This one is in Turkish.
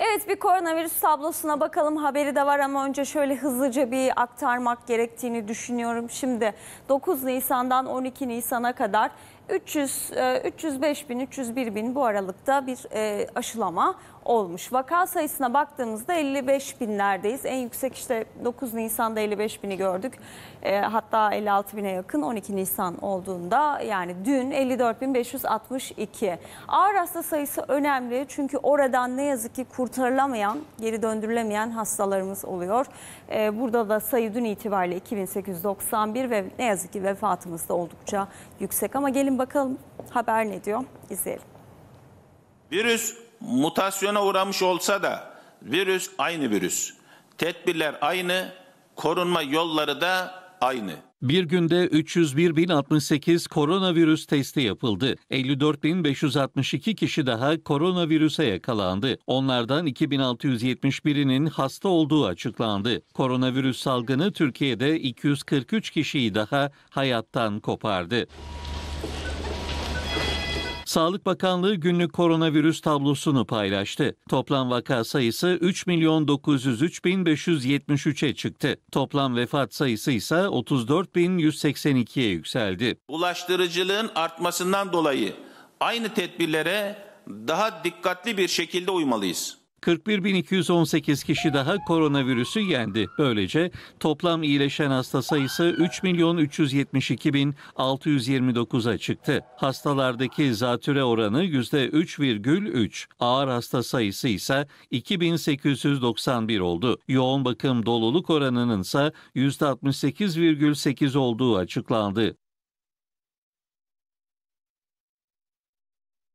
Evet bir koronavirüs tablosuna bakalım haberi de var ama önce şöyle hızlıca bir aktarmak gerektiğini düşünüyorum. Şimdi 9 Nisan'dan 12 Nisan'a kadar 300 305 e, bin 301 bin bu aralıkta bir e, aşılama olmuş. Vaka sayısına baktığımızda 55 binlerdeyiz. En yüksek işte 9 Nisan'da 55 bini gördük. E, hatta 56 bine yakın 12 Nisan olduğunda yani dün 54.562. Ağır hasta sayısı önemli çünkü oradan ne yazık ki kurtarılamayan, geri döndürülemeyen hastalarımız oluyor. burada da sayı dün itibariyle 2891 ve ne yazık ki vefatımız da oldukça yüksek ama gelin Gelin bakalım haber ne diyor? izleyelim. Virüs mutasyona uğramış olsa da virüs aynı virüs. Tedbirler aynı, korunma yolları da aynı. Bir günde 301.068 koronavirüs testi yapıldı. 54.562 kişi daha koronavirüse yakalandı. Onlardan 2.671'inin hasta olduğu açıklandı. Koronavirüs salgını Türkiye'de 243 kişiyi daha hayattan kopardı. Sağlık Bakanlığı günlük koronavirüs tablosunu paylaştı. Toplam vaka sayısı 3 milyon 903.573'e çıktı. Toplam vefat sayısı ise 34 yükseldi. Ulaştırıcılığın artmasından dolayı aynı tedbirlere daha dikkatli bir şekilde uymalıyız. 41.218 kişi daha koronavirüsü yendi. Böylece toplam iyileşen hasta sayısı 3.372.629'a çıktı. Hastalardaki zatüre oranı %3,3. Ağır hasta sayısı ise 2.891 oldu. Yoğun bakım doluluk oranının ise %68,8 olduğu açıklandı.